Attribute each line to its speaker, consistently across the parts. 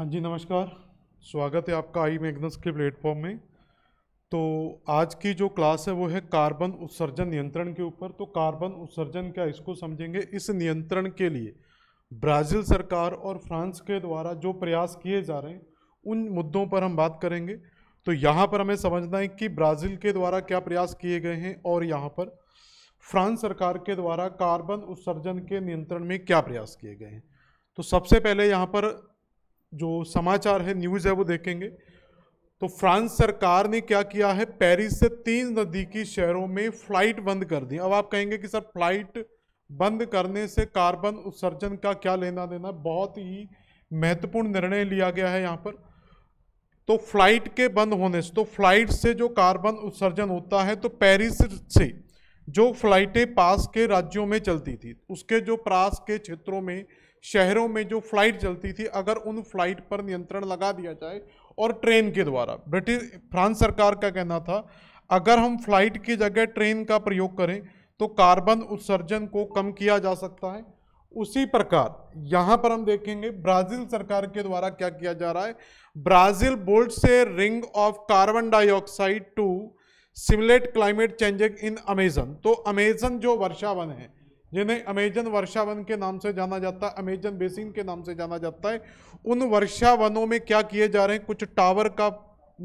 Speaker 1: हाँ जी नमस्कार स्वागत है आपका आई मैग्नस के प्लेटफॉर्म में तो आज की जो क्लास है वो है कार्बन उत्सर्जन नियंत्रण के ऊपर तो कार्बन उत्सर्जन क्या इसको समझेंगे इस नियंत्रण के लिए ब्राज़ील सरकार और फ्रांस के द्वारा जो प्रयास किए जा रहे हैं उन मुद्दों पर हम बात करेंगे तो यहाँ पर हमें समझना है कि ब्राज़ील के द्वारा क्या प्रयास किए गए हैं और यहाँ पर फ्रांस सरकार के द्वारा कार्बन उत्सर्जन के नियंत्रण में क्या प्रयास किए गए हैं तो सबसे पहले यहाँ पर जो समाचार है न्यूज़ है वो देखेंगे तो फ्रांस सरकार ने क्या किया है पेरिस से तीन नज़दीकी शहरों में फ्लाइट बंद कर दी अब आप कहेंगे कि सर फ्लाइट बंद करने से कार्बन उत्सर्जन का क्या लेना देना बहुत ही महत्वपूर्ण निर्णय लिया गया है यहाँ पर तो फ्लाइट के बंद होने से तो फ्लाइट से जो कार्बन उत्सर्जन होता है तो पेरिस से जो फ्लाइटें पास के राज्यों में चलती थी उसके जो पास के क्षेत्रों में शहरों में जो फ्लाइट चलती थी अगर उन फ्लाइट पर नियंत्रण लगा दिया जाए और ट्रेन के द्वारा ब्रिटिश फ्रांस सरकार का कहना था अगर हम फ्लाइट की जगह ट्रेन का प्रयोग करें तो कार्बन उत्सर्जन को कम किया जा सकता है उसी प्रकार यहाँ पर हम देखेंगे ब्राज़ील सरकार के द्वारा क्या किया जा रहा है ब्राज़ील बोल्ट से ring of carbon dioxide to simulate climate changes in Amazon तो अमेजन जो वर्षावन है जिन्हें अमेजन वर्षावन के नाम से जाना जाता है अमेजन बेसिन के नाम से जाना जाता है उन वर्षावनों में क्या किए जा रहे हैं कुछ टावर का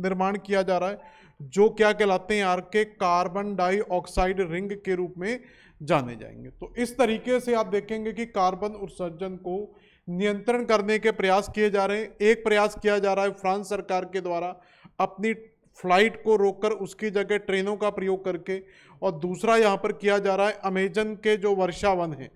Speaker 1: निर्माण किया जा रहा है जो क्या कहलाते हैं यार के कार्बन डाइऑक्साइड रिंग के रूप में जाने जाएंगे तो इस तरीके से आप देखेंगे कि कार्बन उत्सर्जन को नियंत्रण करने के प्रयास किए जा रहे हैं एक प्रयास किया जा रहा है फ्रांस सरकार के द्वारा अपनी फ्लाइट को रोककर उसकी जगह ट्रेनों का प्रयोग करके और दूसरा यहाँ पर किया जा रहा है अमेजन के जो वर्षावन हैं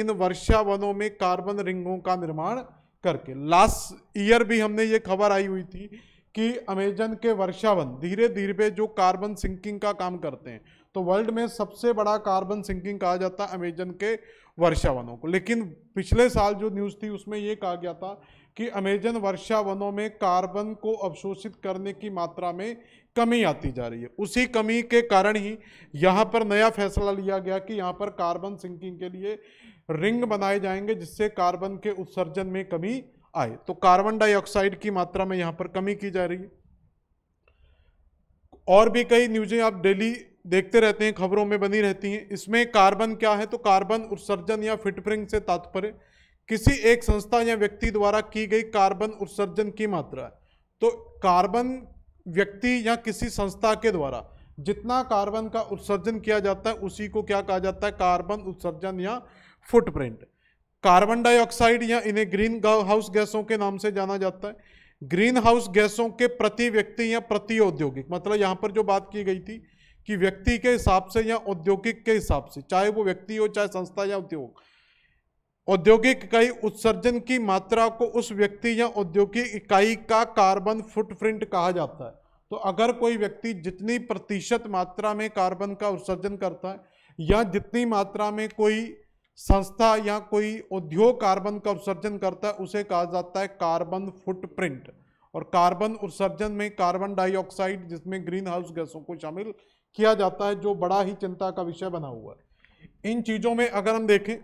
Speaker 1: इन वर्षावनों में कार्बन रिंगों का निर्माण करके लास्ट ईयर भी हमने ये खबर आई हुई थी कि अमेजन के वर्षावन धीरे धीरे जो कार्बन सिंकिंग का काम करते हैं तो वर्ल्ड में सबसे बड़ा कार्बन सिंकिंग कहा जाता है अमेजन के वर्षावनों को लेकिन पिछले साल जो न्यूज़ थी उसमें ये कहा गया था कि अमेजन वर्षा वनों में कार्बन को अवशोषित करने की मात्रा में कमी आती जा रही है उसी कमी के कारण ही यहाँ पर नया फैसला लिया गया कि यहाँ पर कार्बन सिंकिंग के लिए रिंग बनाए जाएंगे जिससे कार्बन के उत्सर्जन में कमी आए तो कार्बन डाइऑक्साइड की मात्रा में यहाँ पर कमी की जा रही है और भी कई न्यूज़ें आप डेली देखते रहते हैं खबरों में बनी रहती हैं इसमें कार्बन क्या है तो कार्बन उत्सर्जन या फिटप्रिंग से तात्पर्य किसी एक संस्था या व्यक्ति द्वारा की गई कार्बन उत्सर्जन की मात्रा तो कार्बन व्यक्ति या किसी संस्था के द्वारा जितना कार्बन का उत्सर्जन किया जाता है उसी को क्या कहा जाता है कार्बन उत्सर्जन या फुटप्रिंट कार्बन डाइऑक्साइड या इन्हें ग्रीन हाउस गैसों के नाम से जाना जाता है ग्रीन हाउस गैसों के प्रति व्यक्ति या प्रति औद्योगिक मतलब यहाँ पर जो बात की गई थी कि व्यक्ति के हिसाब से या औद्योगिक के हिसाब से चाहे वो व्यक्ति हो चाहे संस्था या उद्योग औद्योगिक इकाई उत्सर्जन की मात्रा को उस व्यक्ति या औद्योगिक इकाई का कार्बन फुटप्रिंट कहा जाता है तो अगर कोई व्यक्ति जितनी प्रतिशत मात्रा में कार्बन का उत्सर्जन करता है या जितनी मात्रा में कोई संस्था या कोई उद्योग कार्बन का उत्सर्जन करता है उसे कहा जाता है कार्बन फुटप्रिंट और कार्बन उत्सर्जन में कार्बन डाइऑक्साइड जिसमें ग्रीन हाउस गैसों को शामिल किया जाता है जो बड़ा ही चिंता का विषय बना हुआ है इन चीज़ों में अगर हम देखें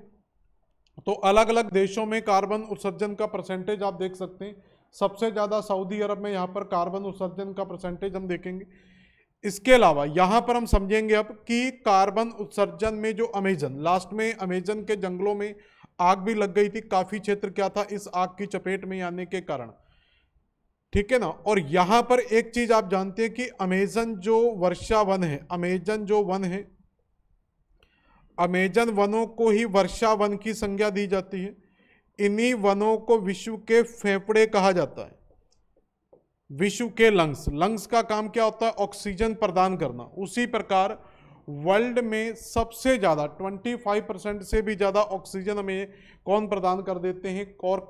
Speaker 1: तो अलग अलग देशों में कार्बन उत्सर्जन का परसेंटेज आप देख सकते हैं सबसे ज़्यादा सऊदी अरब में यहाँ पर कार्बन उत्सर्जन का परसेंटेज हम देखेंगे इसके अलावा यहाँ पर हम समझेंगे अब कि कार्बन उत्सर्जन में जो अमेजन लास्ट में अमेजन के जंगलों में आग भी लग गई थी काफ़ी क्षेत्र क्या था इस आग की चपेट में आने के कारण ठीक है ना और यहाँ पर एक चीज़ आप जानते हैं कि अमेजन जो वर्षा वन है अमेजन जो वन है अमेजन वनों को ही वर्षा वन की संज्ञा दी जाती है इन्हीं वनों को विश्व के फेफड़े कहा जाता है विश्व के लंग्स लंग्स का काम क्या होता है ऑक्सीजन प्रदान करना उसी प्रकार वर्ल्ड में सबसे ज़्यादा 25 परसेंट से भी ज़्यादा ऑक्सीजन हमें कौन प्रदान कर देते हैं और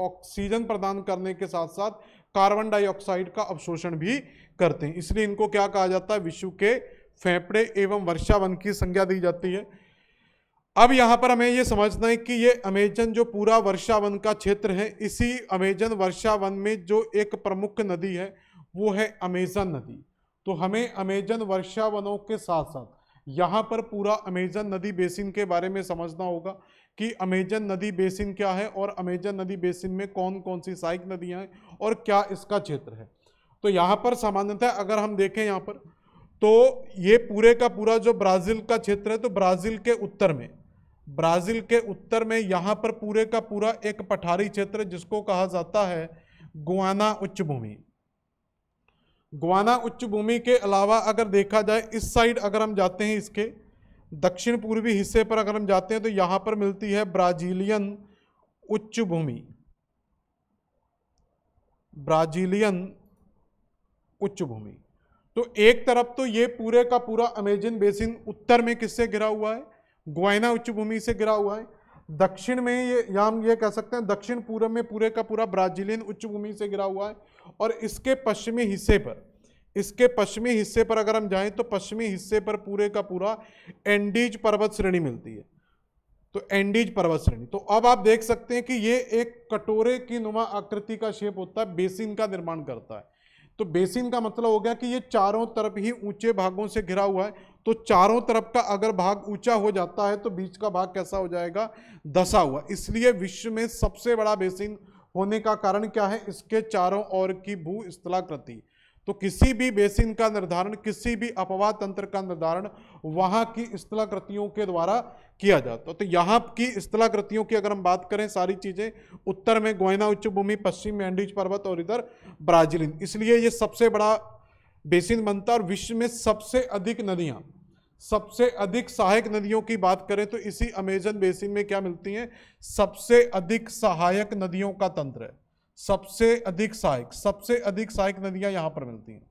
Speaker 1: ऑक्सीजन प्रदान करने के साथ साथ कार्बन डाइऑक्साइड का अवशोषण भी करते हैं इसलिए इनको क्या कहा जाता है विश्व के फेफड़े एवं वर्षा वन की संज्ञा दी जाती है अब यहाँ पर हमें ये समझना है कि ये अमेजन जो पूरा वर्षावन का क्षेत्र है इसी अमेजन वर्षावन में जो एक प्रमुख नदी है वो है अमेजन नदी तो हमें अमेजन वर्षावनों के साथ साथ यहाँ पर पूरा अमेजन नदी बेसिन के बारे में समझना होगा कि अमेजन नदी बेसिन क्या है और अमेजन नदी बेसिन में कौन कौन सी सहायक नदियाँ हैं और क्या इसका क्षेत्र है तो यहाँ पर सामान्यतः अगर हम देखें यहाँ पर तो ये पूरे का पूरा जो ब्राज़ील का क्षेत्र है तो ब्राज़ील के उत्तर में ब्राज़ील के उत्तर में यहाँ पर पूरे का पूरा एक पठारी क्षेत्र जिसको कहा जाता है गुआना उच्च भूमि गुआना उच्च भूमि के अलावा अगर देखा जाए इस साइड अगर हम जाते हैं इसके दक्षिण पूर्वी हिस्से पर अगर हम जाते हैं तो यहाँ पर मिलती है ब्राज़ीलियन उच्च भूमि ब्राज़ीलियन उच्च भूमि तो एक तरफ तो ये पूरे का पूरा अमेजन बेसिन उत्तर में किससे घिरा हुआ है ग्वाइना उच्च भूमि से गिरा हुआ है दक्षिण में ये या हम ये कह सकते हैं दक्षिण पूर्व में पूरे का पूरा ब्राजीलियन उच्च भूमि से गिरा हुआ है और इसके पश्चिमी हिस्से पर इसके पश्चिमी हिस्से पर अगर हम जाएं तो पश्चिमी हिस्से पर पूरे का पूरा एंडीज पर्वत श्रेणी मिलती है तो एंडीज पर्वत श्रेणी तो अब आप देख सकते हैं कि ये एक कटोरे की नुमा आकृति का शेप होता है बेसिन का निर्माण करता है तो बेसिन का मतलब हो गया कि ये चारों तरफ ही ऊंचे भागों से घिरा हुआ है तो चारों तरफ का अगर भाग ऊंचा हो जाता है तो बीच का भाग कैसा हो जाएगा दसा हुआ इसलिए विश्व में सबसे बड़ा बेसिन होने का कारण क्या है इसके चारों ओर की भू स्थलाकृति तो किसी भी बेसिन का निर्धारण किसी भी अपवाद तंत्र का निर्धारण वहां की स्थलाकृतियों के द्वारा किया जाता तो यहाँ की स्थलाकृतियों की अगर हम बात करें सारी चीज़ें उत्तर में गोयना उच्च भूमि पश्चिम में एंडीज पर्वत और इधर ब्राजीलिन इसलिए ये सबसे बड़ा बेसिन बनता और विश्व में सबसे अधिक नदियां सबसे अधिक सहायक नदियों की बात करें तो इसी अमेजन बेसिन में क्या मिलती हैं सबसे अधिक सहायक नदियों का तंत्र है सबसे अधिक सहायक सबसे अधिक सहायक नदियां यहां पर मिलती हैं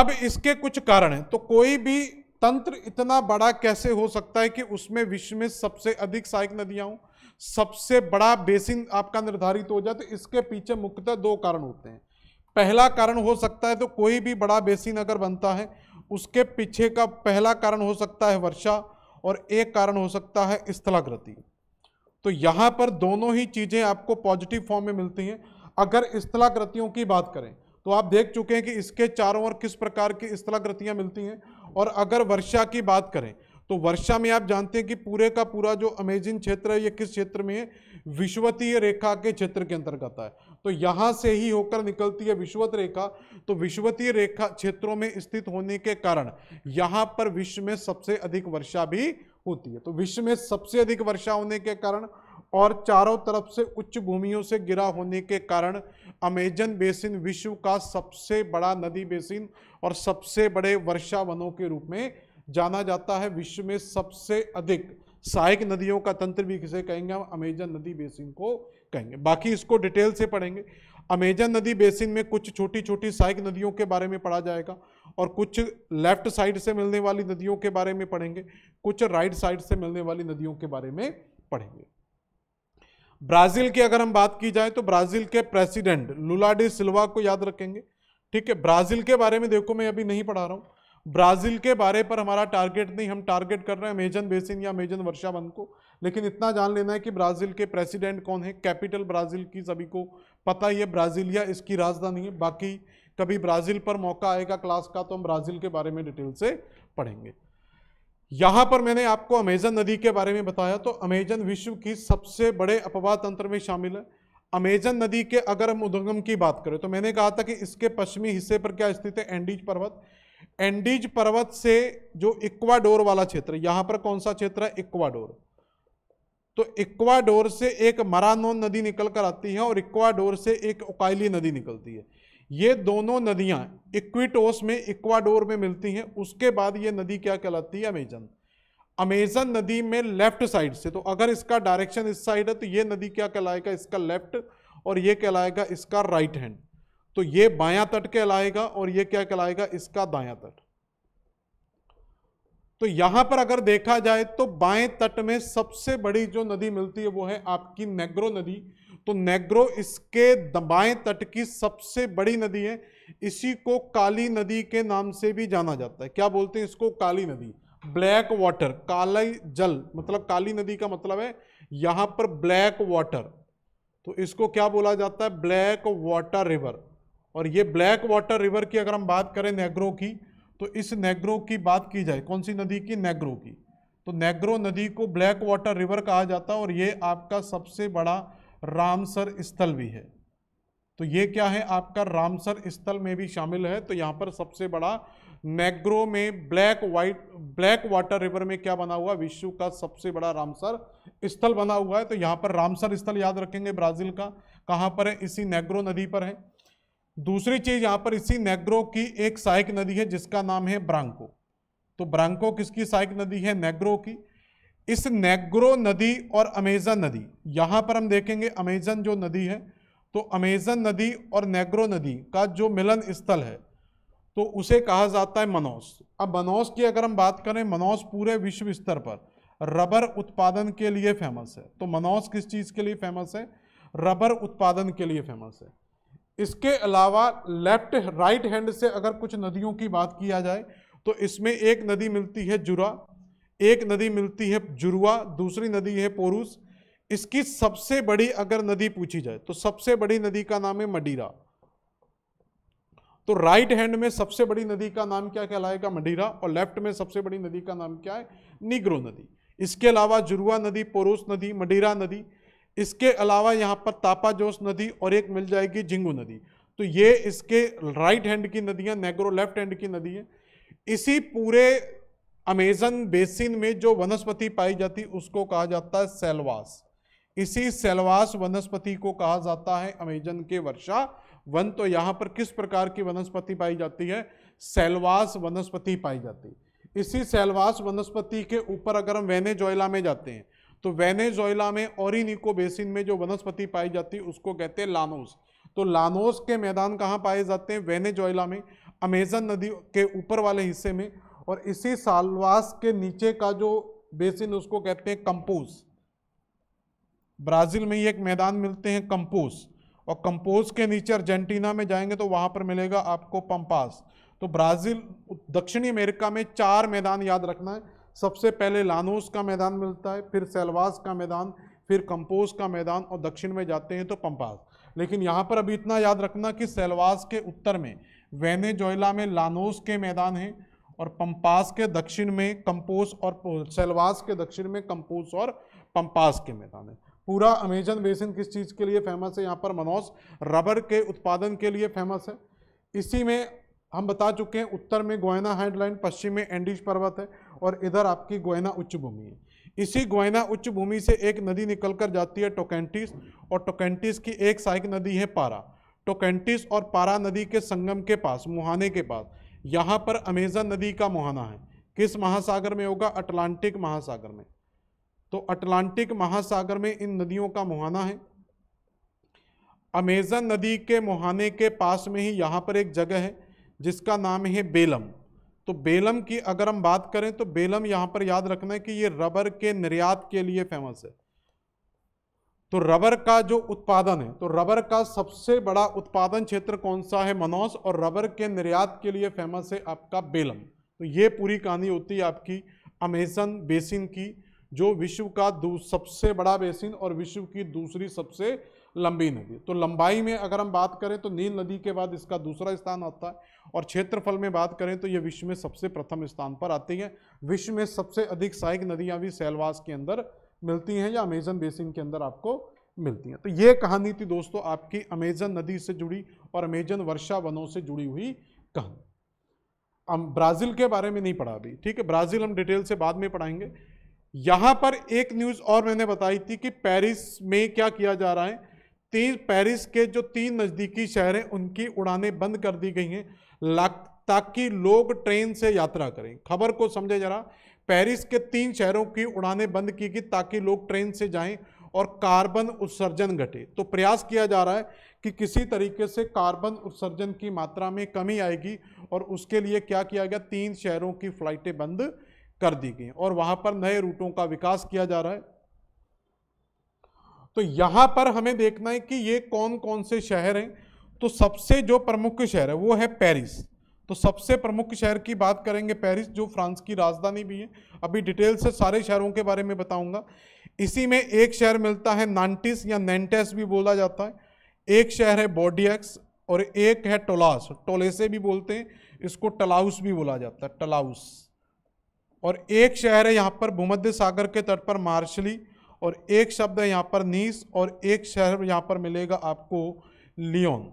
Speaker 1: अब इसके कुछ कारण हैं तो कोई भी तंत्र इतना बड़ा कैसे हो सकता है कि उसमें विश्व में सबसे अधिक सहायक नदियां हो सबसे बड़ा बेसिन आपका निर्धारित हो जाए तो इसके पीछे मुख्यतः दो कारण होते हैं पहला कारण हो सकता है तो कोई भी बड़ा बेसिन अगर बनता है उसके पीछे का पहला कारण हो सकता है वर्षा और एक कारण हो सकता है स्थलाकृति तो यहाँ पर दोनों ही चीज़ें आपको पॉजिटिव फॉर्म में मिलती हैं अगर स्थलाकृतियों की बात करें तो आप देख चुके हैं कि इसके चारों ओर किस प्रकार की स्थलाकृतियाँ मिलती हैं और अगर वर्षा की बात करें तो वर्षा में आप जानते हैं कि पूरे का पूरा जो अमेजिन क्षेत्र है ये किस क्षेत्र में है विश्वतीय रेखा के क्षेत्र के अंतर्गत है तो यहां से ही होकर निकलती है विश्वत रेखा तो विश्वतीय रेखा क्षेत्रों में स्थित होने के कारण यहां पर विश्व में सबसे अधिक वर्षा भी होती है तो विश्व में सबसे अधिक वर्षा होने के कारण और चारों तरफ से उच्च भूमियों से गिरा होने के कारण अमेजन बेसिन विश्व का सबसे बड़ा नदी बेसिन और सबसे बड़े वर्षा वनों के रूप में जाना जाता है विश्व में सबसे अधिक सहायक नदियों का तंत्र भी किसे कहेंगे हम अमेजन नदी बेसिन को कहेंगे बाकी इसको डिटेल से पढ़ेंगे अमेजन नदी बेसिन में कुछ छोटी छोटी सहायक नदियों के बारे में पढ़ा जाएगा और कुछ लेफ्ट साइड से मिलने वाली नदियों के बारे में पढ़ेंगे कुछ राइट साइड से मिलने वाली नदियों के बारे में पढ़ेंगे ब्राज़ील की अगर हम बात की जाए तो ब्राज़ील के प्रेसिडेंट लुलाडी सिल्वा को याद रखेंगे ठीक है ब्राज़ील के बारे में देखो मैं अभी नहीं पढ़ा रहा हूँ ब्राज़ील के बारे पर हमारा टारगेट नहीं हम टारगेट कर रहे हैं अमेजन बेसिन या अमेजन वर्षा को लेकिन इतना जान लेना है कि ब्राज़ील के प्रेसिडेंट कौन है कैपिटल ब्राज़ील की सभी को पता ही है ब्राज़ीलिया इसकी राजधानी है बाकी कभी ब्राज़ील पर मौका आएगा क्लास का तो हम ब्राज़ील के बारे में डिटेल से पढ़ेंगे यहाँ पर मैंने आपको अमेजन नदी के बारे में बताया तो अमेजन विश्व की सबसे बड़े अपवाद तंत्र में शामिल है अमेजन नदी के अगर हम उदंगम की बात करें तो मैंने कहा था कि इसके पश्चिमी हिस्से पर क्या स्थित है एंडीज पर्वत एंडीज पर्वत से जो इक्वाडोर वाला क्षेत्र यहाँ पर कौन सा क्षेत्र है इक्वाडोर तो इक्वाडोर से एक मरानोन नदी निकल कर आती है और इक्वाडोर से एक ओकाइली नदी निकलती है ये दोनों नदियाँ इक्विटोस में इक्वाडोर में मिलती हैं उसके बाद ये नदी क्या कहलाती है अमेजन अमेजन नदी में लेफ्ट साइड से तो अगर इसका डायरेक्शन इस साइड है तो ये नदी क्या कहलाएगा इसका लेफ्ट और ये कहलाएगा इसका राइट हैंड तो ये बायां तट कहलाएगा और ये क्या कहलाएगा इसका दायां तट तो यहां पर अगर देखा जाए तो बाएं तट में सबसे बड़ी जो नदी मिलती है वो है आपकी नेग्रो नदी तो नेग्रो इसके बाएं तट की सबसे बड़ी नदी है इसी को काली नदी के नाम से भी जाना जाता है क्या बोलते हैं इसको काली नदी ब्लैक वाटर काला जल मतलब काली नदी का मतलब है यहां पर ब्लैक वाटर तो इसको क्या बोला जाता है ब्लैक वाटर रिवर और ये ब्लैक वाटर रिवर की अगर हम बात करें नेग्रो की तो इस नेग्रो की बात की जाए कौन सी नदी की नेग्रो की तो नेग्रो नदी को ब्लैक वाटर रिवर कहा जाता है और ये आपका सबसे बड़ा रामसर स्थल भी है तो ये क्या है आपका रामसर स्थल में भी शामिल है तो यहाँ पर सबसे बड़ा नेग्रो में black white black water river में क्या बना हुआ विश्व का सबसे बड़ा रामसर स्थल बना हुआ है तो यहाँ पर रामसर स्थल याद रखेंगे ब्राज़ील का कहाँ पर है इसी नेग्रो नदी पर है दूसरी चीज यहां पर इसी नेग्रो की एक सहायक नदी है जिसका नाम है ब्रांको तो ब्रांको किसकी सहायक नदी है नेग्रो की इस नेग्रो नदी और अमेजन नदी यहाँ पर हम देखेंगे अमेजन जो नदी है तो अमेजन नदी और नेग्रो नदी का जो मिलन स्थल है तो उसे कहा जाता है मनौस अब मनौस की अगर हम बात करें मनौस पूरे विश्व स्तर पर रबर उत्पादन के लिए फेमस है तो मनौस किस चीज़ के लिए फेमस है रबर उत्पादन के लिए फेमस है इसके अलावा लेफ्ट राइट हैंड से अगर कुछ नदियों की बात किया जाए तो इसमें एक नदी मिलती है जुरा एक नदी मिलती है जुरुआ दूसरी नदी है पोरूस इसकी सबसे बड़ी अगर नदी पूछी जाए तो सबसे बड़ी नदी का नाम है मडीरा तो राइट हैंड में सबसे बड़ी नदी का नाम क्या कहलाएगा मडीरा और लेफ्ट में सबसे बड़ी नदी का नाम क्या है निग्रो नदी इसके अलावा जुरुआ नदी पोरूस नदी मडीरा नदी इसके अलावा यहाँ पर तापा जोश नदी और एक मिल जाएगी झिंगू नदी तो ये इसके राइट हैंड की नदियाँ नेग्रो लेफ्ट हैंड की नदी है इसी पूरे अमेजन बेसिन में जो वनस्पति पाई जाती उसको कहा जाता है सेलवास इसी सेलवास वनस्पति को कहा जाता है अमेजन के वर्षा वन तो यहाँ पर किस प्रकार की वनस्पति पाई जाती है सेलवास वनस्पति पाई जाती है इसी सेलवास वनस्पति के ऊपर अगर हम वेनेजोयला में जाते हैं तो वेनेजोइला में और ओरिनिको बेसिन में जो वनस्पति पाई जाती है उसको कहते हैं लानोस तो लानोस के मैदान कहाँ पाए जाते हैं वेनेजोइला में अमेजन नदी के ऊपर वाले हिस्से में और इसी सालवास के नीचे का जो बेसिन उसको कहते हैं कंपोज ब्राज़ील में ही एक मैदान मिलते हैं कंपोज और कंपोज के नीचे अर्जेंटीना में जाएंगे तो वहाँ पर मिलेगा आपको पंपास तो ब्राज़ील दक्षिणी अमेरिका में चार मैदान याद रखना है सबसे पहले लानोस का मैदान मिलता है फिर सेलवास का मैदान फिर कंपोज का मैदान और दक्षिण में जाते हैं तो पंपास लेकिन यहाँ पर अभी इतना याद रखना कि सेलवास के उत्तर में वेनेजोयला में लानोस के मैदान हैं और पंपास के दक्षिण में कंपोस और सेलवास के दक्षिण में कंपोस और पंपास के मैदान हैं पूरा अमेजन बेसिन किस चीज़ के लिए फेमस है यहाँ पर मनोस रबर के उत्पादन के लिए फेमस है इसी में हम बता चुके हैं उत्तर में गोयना हाइडलाइन पश्चिम में एंडिश पर्वत है और इधर आपकी गोयना उच्च भूमि है इसी गोयना उच्च भूमि से एक नदी निकल कर जाती है टोकेंटिस और टोकेंटिस की एक सहायक नदी है पारा टोकेंटिस और पारा नदी के संगम के पास मुहाने के पास यहाँ पर अमेजन नदी का मुहाना है किस महासागर में होगा अटलांटिक महासागर में तो अटलांटिक महासागर में इन नदियों का मुहाना है अमेजन नदी के मुहाने के पास में ही यहाँ पर एक जगह है जिसका नाम है बेलम तो बेलम की अगर हम बात करें तो बेलम यहां पर याद रखना है कि ये रबर के निर्यात के लिए फेमस है तो रबर का जो उत्पादन है तो रबर का सबसे बड़ा उत्पादन क्षेत्र कौन सा है मनोस और रबर के निर्यात के लिए फेमस है आपका बेलम तो ये पूरी कहानी होती है आपकी अमेजन बेसिन की जो विश्व का सबसे बड़ा बेसिन और विश्व की दूसरी सबसे लंबी नदी तो लंबाई में अगर हम बात करें तो नील नदी के बाद इसका दूसरा स्थान आता है और क्षेत्रफल में बात करें तो ये विश्व में सबसे प्रथम स्थान पर आती है विश्व में सबसे अधिक सहायक नदियाँ भी सैलवास के अंदर मिलती हैं या अमेजन बेसिन के अंदर आपको मिलती हैं तो ये कहानी थी दोस्तों आपकी अमेजन नदी से जुड़ी और अमेजन वर्षा वनों से जुड़ी हुई कहानी हम ब्राज़ील के बारे में नहीं पढ़ा अभी ठीक है ब्राज़ील हम डिटेल से बाद में पढ़ाएंगे यहाँ पर एक न्यूज़ और मैंने बताई थी कि पेरिस में क्या किया जा रहा है तीन पेरिस के जो तीन नज़दीकी शहर हैं उनकी उड़ानें बंद कर दी गई हैं ताकि लोग ट्रेन से यात्रा करें खबर को समझे जरा पेरिस के तीन शहरों की उड़ानें बंद की गई ताकि लोग ट्रेन से जाएं और कार्बन उत्सर्जन घटे तो प्रयास किया जा रहा है कि किसी तरीके से कार्बन उत्सर्जन की मात्रा में कमी आएगी और उसके लिए क्या किया गया तीन शहरों की फ्लाइटें बंद कर दी गई और वहाँ पर नए रूटों का विकास किया जा रहा है तो यहाँ पर हमें देखना है कि ये कौन कौन से शहर हैं तो सबसे जो प्रमुख शहर है वो है पेरिस तो सबसे प्रमुख शहर की बात करेंगे पेरिस जो फ्रांस की राजधानी भी है अभी डिटेल से सारे शहरों के बारे में बताऊंगा इसी में एक शहर मिलता है नान्टिस या नेंटेस भी बोला जाता है एक शहर है बॉडियक्स और एक है टोलास टोलेसे भी बोलते हैं इसको टलाउस भी बोला जाता है टलाउस और एक शहर है यहाँ पर भूमध्य सागर के तट पर मार्शली और एक शब्द है यहाँ पर नीस और एक शहर यहाँ पर मिलेगा आपको लियोन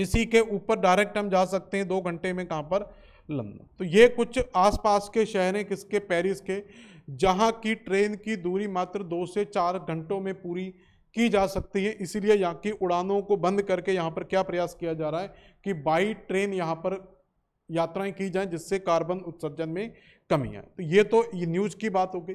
Speaker 1: इसी के ऊपर डायरेक्ट हम जा सकते हैं दो घंटे में कहाँ पर लंदन तो ये कुछ आसपास के शहर हैं किसके पेरिस के जहाँ की ट्रेन की दूरी मात्र दो से चार घंटों में पूरी की जा सकती है इसीलिए यहाँ की उड़ानों को बंद करके यहाँ पर क्या प्रयास किया जा रहा है कि बाई ट्रेन यहाँ पर यात्राएं की जाएं जिससे कार्बन उत्सर्जन में कमी आए तो ये तो ये न्यूज़ की बात हो गई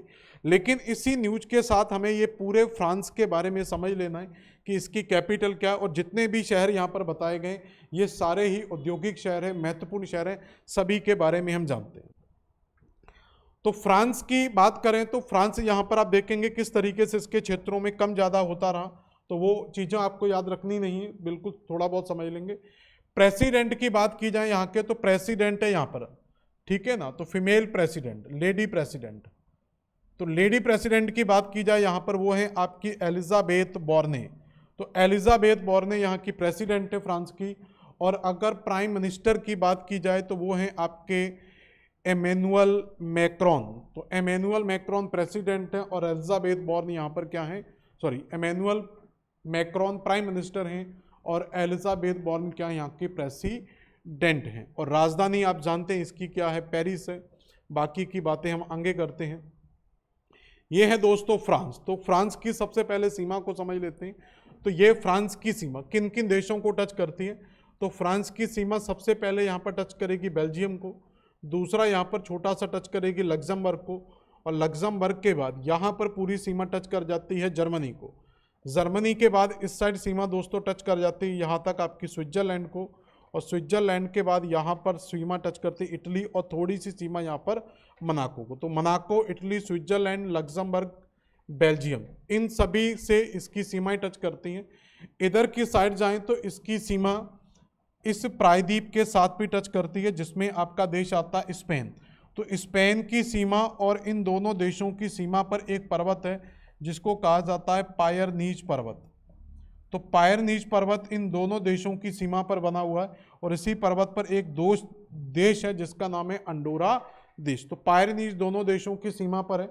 Speaker 1: लेकिन इसी न्यूज़ के साथ हमें ये पूरे फ्रांस के बारे में समझ लेना है कि इसकी कैपिटल क्या है और जितने भी शहर यहाँ पर बताए गए ये सारे ही औद्योगिक शहर हैं महत्वपूर्ण शहर हैं सभी के बारे में हम जानते हैं तो फ्रांस की बात करें तो फ्रांस यहाँ पर आप देखेंगे किस तरीके से इसके क्षेत्रों में कम ज़्यादा होता रहा तो वो चीज़ें आपको याद रखनी नहीं है बिल्कुल थोड़ा बहुत समझ लेंगे प्रेसिडेंट की बात की जाए यहाँ के तो प्रेसिडेंट है यहाँ पर ठीक है ना तो फीमेल प्रेसिडेंट लेडी प्रेसिडेंट तो लेडी प्रेसिडेंट की बात की जाए यहाँ पर वो है आपकी एलिजाबेथ बॉर्ने तो एलिजाबेथ बॉर्ने यहाँ की प्रेसिडेंट है फ्रांस की और अगर प्राइम मिनिस्टर की बात की जाए तो वो हैं आपके एमेनुअल मैक्रॉन तो एमेनुअल मैक्रॉन प्रेसिडेंट हैं और एलिजाबेथ बॉर्न यहाँ पर क्या है sorry Emmanuel Macron prime minister हैं और एलिजाबेथ बॉर्न क्या यहाँ की प्रेसिडेंट हैं और राजधानी आप जानते हैं इसकी क्या है पेरिस है बाकी की बातें हम आगे करते हैं ये है दोस्तों फ्रांस तो फ्रांस की सबसे पहले सीमा को समझ लेते हैं तो ये फ्रांस की सीमा किन किन देशों को टच करती है तो फ्रांस की सीमा सबसे पहले यहाँ पर टच करेगी बेल्जियम को दूसरा यहाँ पर छोटा सा टच करेगी लग्जमबर्ग को और लग्जमबर्ग के बाद यहाँ पर पूरी सीमा टच कर जाती है जर्मनी को जर्मनी के बाद इस साइड सीमा दोस्तों टच कर जाती है यहाँ तक आपकी स्विट्जरलैंड को और स्विट्जरलैंड के बाद यहाँ पर सीमा टच करती इटली और थोड़ी सी सीमा यहाँ पर मनाको को तो Monaco Italy Switzerland Luxembourg Belgium इन सभी से इसकी सीमाएँ टच करती हैं इधर की साइड जाएँ तो इसकी सीमा इस प्रायद्वीप के साथ भी टच करती है जिसमें आपका देश आता है स्पेन तो स्पेन की सीमा और इन दोनों देशों की सीमा पर एक पर्वत है जिसको कहा जाता है पायर नीच पर्वत तो पायर नीच पर्वत इन दोनों देशों की सीमा पर बना हुआ है और इसी पर्वत पर एक दोष देश है जिसका नाम है अंडोरा देश तो पायर नीच दोनों देशों की सीमा पर है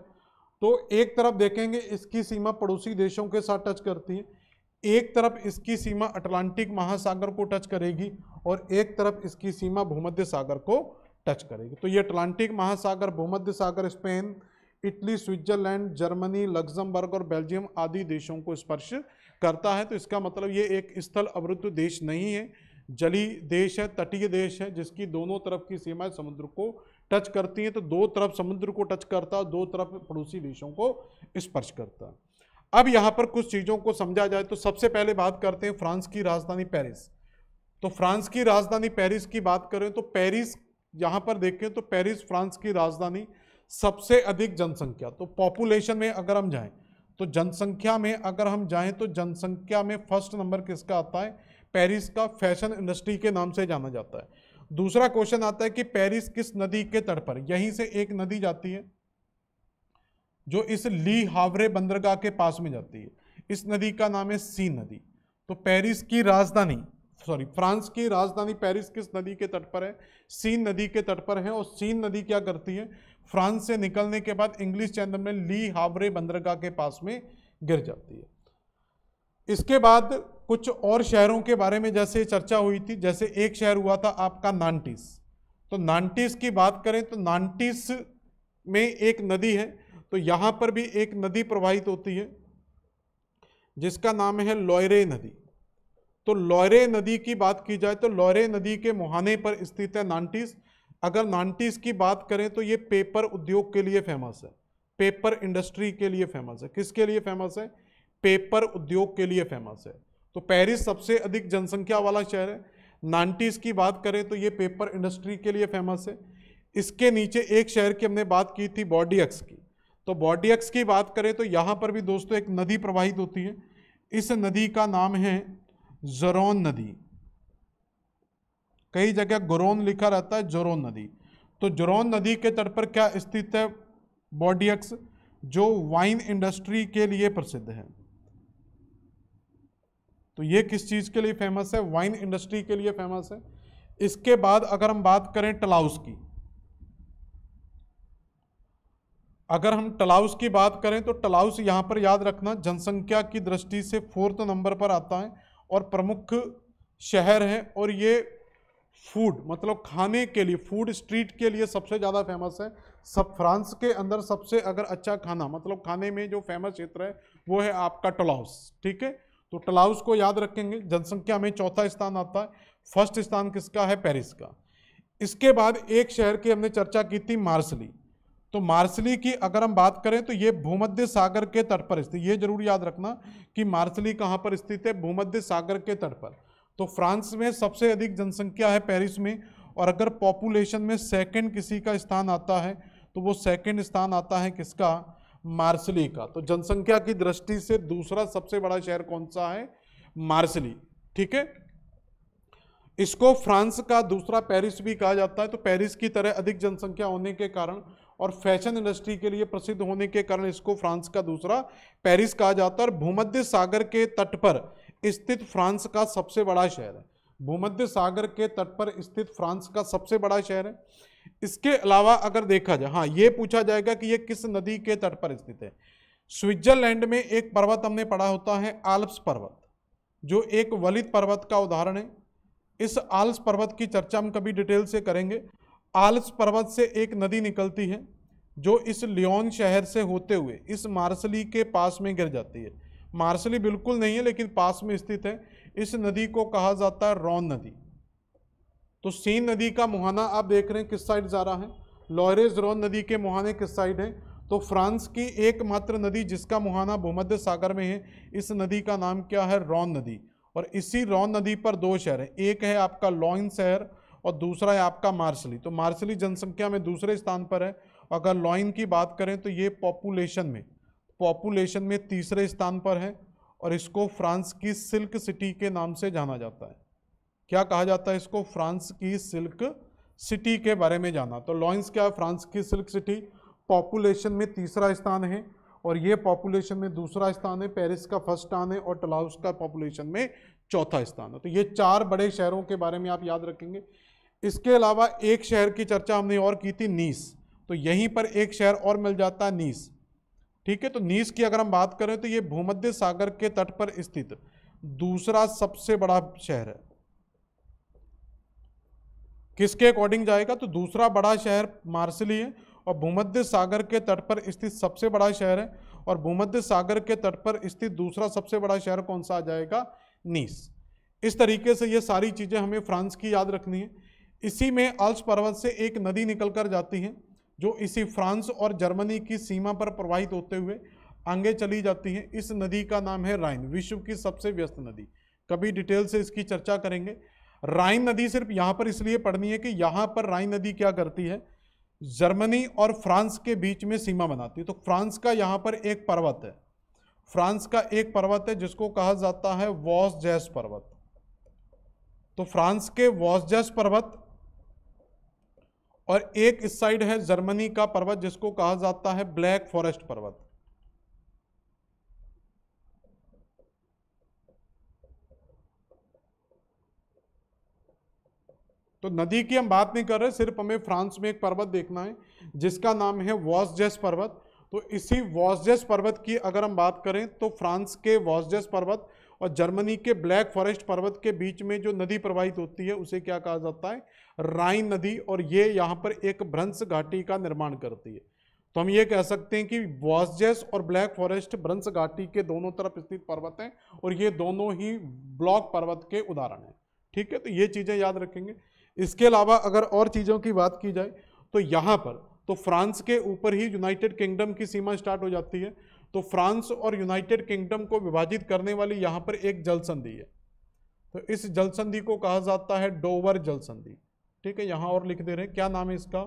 Speaker 1: तो एक तरफ देखेंगे इसकी सीमा पड़ोसी देशों के साथ टच करती है एक तरफ इसकी सीमा अटलांटिक महासागर को टच करेगी और एक तरफ इसकी सीमा भूमध्य सागर को टच करेगी तो ये अटलांटिक महासागर भूमध्य सागर Spain Italy Switzerland Germany Luxembourg और बेल्जियम आदि देशों को स्पर्श करता है तो इसका मतलब ये एक स्थल अवरुद्ध देश नहीं है जली देश है तटीय देश है जिसकी दोनों तरफ की सीमाएं समुद्र को टच करती हैं तो दो तरफ समुद्र को टच करता और दो तरफ पड़ोसी देशों को स्पर्श करता अब यहाँ पर कुछ चीज़ों को समझा जाए तो सबसे पहले बात करते हैं फ्रांस की राजधानी पेरिस तो फ्रांस की राजधानी पेरिस की बात करें तो पेरिस यहाँ पर देखें तो पेरिस फ्रांस की राजधानी सबसे अधिक जनसंख्या तो पॉपुलेशन में अगर हम जाएं तो जनसंख्या में अगर हम जाएं तो जनसंख्या में फर्स्ट नंबर किसका आता है पेरिस का फैशन इंडस्ट्री के नाम से जाना जाता है दूसरा क्वेश्चन आता है कि पेरिस किस नदी के तट पर यहीं से एक नदी जाती है जो इस ली हावरे बंदरगाह के पास में जाती है इस नदी का नाम है सी नदी तो पेरिस की राजधानी सॉरी फ्रांस की राजधानी पेरिस किस नदी के तट पर है सीन नदी के तट पर है और सीन नदी क्या करती है फ्रांस से निकलने के बाद इंग्लिश चैनल में ली हावरे बंदरगाह के पास में गिर जाती है इसके बाद कुछ और शहरों के बारे में जैसे चर्चा हुई थी जैसे एक शहर हुआ था आपका नान्टिस तो नान्टिस की बात करें तो नान्टिस में एक नदी है तो यहाँ पर भी एक नदी प्रवाहित होती है जिसका नाम है लॉयरे नदी तो लॉयरे नदी की बात की जाए तो लॉयरे नदी के मुहाने पर स्थित है नान्टिस अगर नाइन्टीज़ की बात करें तो ये पेपर उद्योग के लिए फेमस है पेपर इंडस्ट्री के लिए फेमस है किसके लिए फेमस है पेपर उद्योग के लिए फेमस है तो पेरिस सबसे अधिक जनसंख्या वाला शहर है नाइन्टीज़ की बात करें तो ये पेपर इंडस्ट्री के लिए फेमस है इसके नीचे एक शहर की हमने बात की थी बॉडीएक्स की तो बॉडीएक्स की बात करें तो यहाँ पर भी दोस्तों एक नदी प्रवाहित होती है इस नदी का नाम है जरोन नदी कई जगह गुरोन लिखा रहता है जोरोन नदी तो जोरोन नदी के तट पर क्या स्थित है बॉडियक्स जो वाइन इंडस्ट्री के लिए प्रसिद्ध है तो ये किस चीज़ के लिए फेमस है वाइन इंडस्ट्री के लिए फेमस है इसके बाद अगर हम बात करें टलाउस की अगर हम टलाउस की बात करें तो टलाउस यहां पर याद रखना जनसंख्या की दृष्टि से फोर्थ नंबर पर आता है और प्रमुख शहर है और ये फूड मतलब खाने के लिए फूड स्ट्रीट के लिए सबसे ज़्यादा फेमस है सब फ्रांस के अंदर सबसे अगर अच्छा खाना मतलब खाने में जो फेमस क्षेत्र है वो है आपका टलाउस ठीक है तो टलाउस को याद रखेंगे जनसंख्या में चौथा स्थान आता है फर्स्ट स्थान किसका है पेरिस का इसके बाद एक शहर की हमने चर्चा की थी मार्सली तो मार्सली की अगर हम बात करें तो ये भूमध्य सागर के तट पर स्थित ये जरूर याद रखना कि मार्सली कहाँ पर स्थित है भूमध्य सागर के तट पर तो फ्रांस में सबसे अधिक जनसंख्या है पेरिस में और अगर पॉपुलेशन में सेकंड किसी का स्थान आता है तो वो सेकंड स्थान आता है किसका मार्सली का तो जनसंख्या की दृष्टि से दूसरा सबसे बड़ा शहर कौन सा है मार्सली ठीक है इसको फ्रांस का दूसरा पेरिस भी कहा जाता है तो पेरिस की तरह अधिक जनसंख्या होने के कारण और फैशन इंडस्ट्री के लिए प्रसिद्ध होने के कारण इसको फ्रांस का दूसरा पेरिस कहा जाता है और भूमध्य सागर के तट पर स्थित फ्रांस का सबसे बड़ा शहर है भूमध्य सागर के तट पर स्थित फ्रांस का सबसे बड़ा शहर है इसके अलावा अगर देखा जाए हाँ ये पूछा जाएगा कि ये किस नदी के तट पर स्थित है स्विट्जरलैंड में एक पर्वत हमने पढ़ा होता है आल्प्स पर्वत जो एक वलित पर्वत का उदाहरण है इस आल्स पर्वत की चर्चा हम कभी डिटेल से करेंगे आल्स पर्वत से एक नदी निकलती है जो इस लियोन शहर से होते हुए इस मार्सली के पास में गिर जाती है मार्सली बिल्कुल नहीं है लेकिन पास में स्थित है इस नदी को कहा जाता है रौन नदी तो सीन नदी का मुहाना आप देख रहे हैं किस साइड जा रहा है लॉयरेज रौन नदी के मुहाने किस साइड है तो फ्रांस की एकमात्र नदी जिसका मुहाना भूमध्य सागर में है इस नदी का नाम क्या है रौन नदी और इसी रौन नदी पर दो शहर हैं एक है आपका लॉइन शहर और दूसरा है आपका मार्सली तो मार्सली जनसंख्या में दूसरे स्थान पर है अगर लॉइन की बात करें तो ये पॉपुलेशन में पॉपुलेशन में तीसरे स्थान पर है और इसको फ्रांस की सिल्क सिटी के नाम से जाना जाता है क्या कहा जाता है इसको फ्रांस की सिल्क सिटी के बारे में जाना तो लॉइंस क्या है फ्रांस की सिल्क सिटी पॉपुलेशन में तीसरा स्थान है और ये पॉपुलेशन में दूसरा स्थान है पेरिस का फर्स्ट स्थान है और टलाउस का पॉपुलेशन में चौथा स्थान है तो ये चार बड़े शहरों के बारे में आप याद रखेंगे इसके अलावा एक शहर की चर्चा हमने और की थी नीस तो यहीं पर एक शहर और मिल जाता है नीस ठीक है तो नीस की अगर हम बात करें तो ये भूमध्य सागर के तट पर स्थित दूसरा सबसे बड़ा शहर है किसके अकॉर्डिंग जाएगा तो दूसरा बड़ा शहर मार्सली है और भूमध्य सागर के तट पर स्थित सबसे बड़ा शहर है और भूमध्य सागर के तट पर स्थित दूसरा सबसे बड़ा शहर कौन सा आ जाएगा नीस इस तरीके से ये सारी चीज़ें हमें फ्रांस की याद रखनी है इसी में अल्स पर्वत से एक नदी निकल कर जाती है जो इसी फ्रांस और जर्मनी की सीमा पर प्रवाहित होते हुए आगे चली जाती है इस नदी का नाम है राइन विश्व की सबसे व्यस्त नदी कभी डिटेल से इसकी चर्चा करेंगे राइन नदी सिर्फ यहाँ पर इसलिए पढ़नी है कि यहाँ पर राइन नदी क्या करती है जर्मनी और फ्रांस के बीच में सीमा बनाती है तो फ्रांस का यहाँ पर एक पर्वत है फ्रांस का एक पर्वत है जिसको कहा जाता है वॉसजैस पर्वत तो फ्रांस के वॉसजैस पर्वत और एक इस साइड है जर्मनी का पर्वत जिसको कहा जाता है ब्लैक फॉरेस्ट पर्वत तो नदी की हम बात नहीं कर रहे सिर्फ हमें फ्रांस में एक पर्वत देखना है जिसका नाम है वॉसजेस पर्वत तो इसी वॉसजेस पर्वत की अगर हम बात करें तो फ्रांस के वॉसजेस पर्वत और जर्मनी के ब्लैक फॉरेस्ट पर्वत के बीच में जो नदी प्रवाहित होती है उसे क्या कहा जाता है राइन नदी और ये यहाँ पर एक भ्रंश घाटी का निर्माण करती है तो हम ये कह सकते हैं कि वॉसजेस और ब्लैक फॉरेस्ट भ्रंश घाटी के दोनों तरफ स्थित पर्वत हैं और ये दोनों ही ब्लॉक पर्वत के उदाहरण हैं ठीक है तो ये चीज़ें याद रखेंगे इसके अलावा अगर और चीज़ों की बात की जाए तो यहाँ पर तो फ्रांस के ऊपर ही यूनाइटेड किंगडम की सीमा स्टार्ट हो जाती है तो फ्रांस और यूनाइटेड किंगडम को विभाजित करने वाली यहाँ पर एक जल संधि है तो इस जल संधि को कहा जाता है डोवर जल संधि ठीक है यहाँ और लिख दे रहे हैं क्या नाम है इसका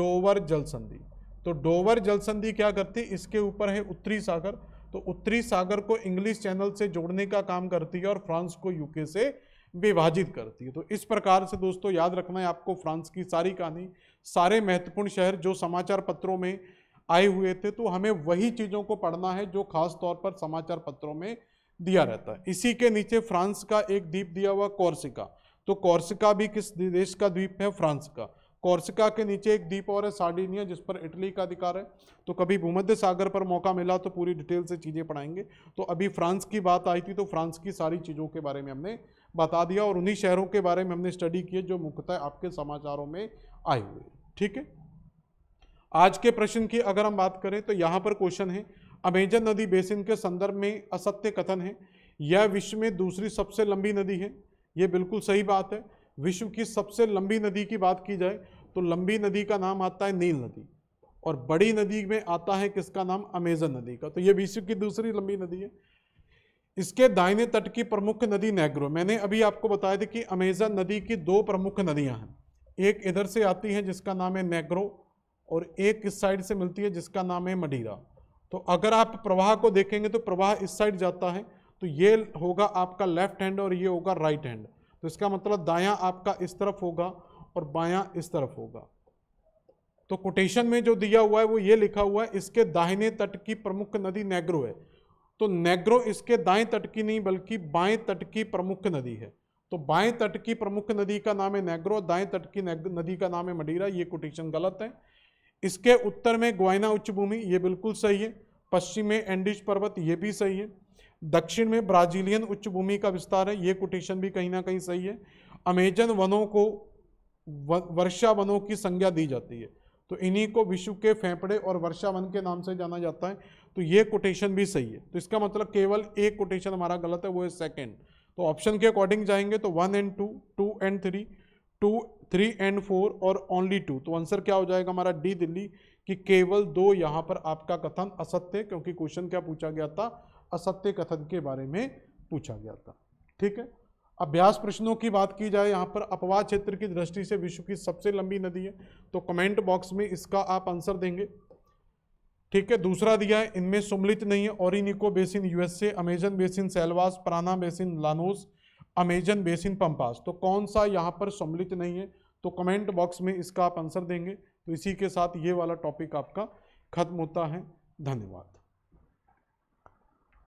Speaker 1: डोवर जल संधि तो डोवर जल संधि क्या करती है इसके ऊपर है उत्तरी सागर तो उत्तरी सागर को इंग्लिश चैनल से जोड़ने का काम करती है और फ्रांस को यूके से विभाजित करती है तो इस प्रकार से दोस्तों याद रखना है आपको फ्रांस की सारी कहानी सारे महत्वपूर्ण शहर जो समाचार पत्रों में आए हुए थे तो हमें वही चीज़ों को पढ़ना है जो खास तौर पर समाचार पत्रों में दिया रहता है इसी के नीचे फ्रांस का एक द्वीप दिया हुआ कौरसिका तो कौरसिका भी किस देश का द्वीप है फ्रांस का कोर्सिका के नीचे एक द्वीप और है सार्डिनिया जिस पर इटली का अधिकार है तो कभी भूमध्य सागर पर मौका मिला तो पूरी डिटेल से चीज़ें पढ़ाएंगे तो अभी फ्रांस की बात आई थी तो फ्रांस की सारी चीज़ों के बारे में हमने बता दिया और उन्हीं शहरों के बारे में हमने स्टडी किए जो मुख्यतः आपके समाचारों में आए हुए ठीक है आज के प्रश्न की अगर हम बात करें तो यहाँ पर क्वेश्चन है अमेजन नदी बेसिन के संदर्भ में असत्य कथन है यह विश्व में दूसरी सबसे लंबी नदी है ये बिल्कुल सही बात है विश्व की सबसे लंबी नदी की बात की जाए तो लंबी नदी का नाम आता है नील नदी और बड़ी नदी में आता है किसका नाम अमेजन नदी का तो ये विश्व की दूसरी लंबी नदी है इसके दाहिने तट की प्रमुख नदी नेग्रो मैंने अभी आपको बताया था कि अमेजन नदी की दो प्रमुख नदियां हैं एक इधर से आती है जिसका नाम है नेग्रो और एक इस साइड से मिलती है जिसका नाम है मडीरा तो अगर आप प्रवाह को देखेंगे तो प्रवाह इस साइड जाता है तो ये होगा आपका लेफ्ट हैंड और ये होगा राइट हैंड तो इसका मतलब दाया आपका इस तरफ होगा और बाया इस तरफ होगा तो कोटेशन में जो दिया हुआ है वो ये लिखा हुआ है इसके दाहिने तट की प्रमुख नदी नेग्रो है तो नेग्रो इसके दाएं तट की नहीं बल्कि बाएं तट की प्रमुख नदी है तो बाएं तट की प्रमुख नदी का नाम है नेग्रो दाएं तट की नदी का नाम है मडीरा ये कोटेशन गलत है इसके उत्तर में ग्वाइना उच्च भूमि ये बिल्कुल सही है पश्चिम में एंडिश पर्वत ये भी सही है दक्षिण में ब्राजीलियन उच्च भूमि का विस्तार है ये कोटेशन भी कहीं ना कहीं सही है अमेजन वनों को वर्षा वनों की संज्ञा दी जाती है तो इन्हीं को विश्व के फेफड़े और वर्षा वन के नाम से जाना जाता है तो ये कोटेशन भी सही है तो इसका मतलब केवल एक कोटेशन हमारा गलत है वो है सेकेंड तो ऑप्शन के अकॉर्डिंग जाएंगे तो one and two two and three two three and four और ओनली टू तो आंसर क्या हो जाएगा हमारा डी दिल्ली कि केवल दो यहाँ पर आपका कथन असत्य क्योंकि क्वेश्चन क्या पूछा गया था असत्य कथन के बारे में पूछा गया था ठीक है अभ्यास प्रश्नों की बात की जाए यहाँ पर अपवाद क्षेत्र की दृष्टि से विश्व की सबसे लंबी नदी है तो कमेंट बॉक्स में इसका आप आंसर देंगे ठीक है दूसरा दिया है इनमें सुमलित नहीं है Orinoco basin USA Amazon basin Selvas Parana basin Llanos Amazon basin Pampas तो कौन सा यहाँ पर सम्मिलित नहीं है तो कमेंट बॉक्स में इसका आप आंसर देंगे तो इसी के साथ ये वाला टॉपिक आपका खत्म होता है धन्यवाद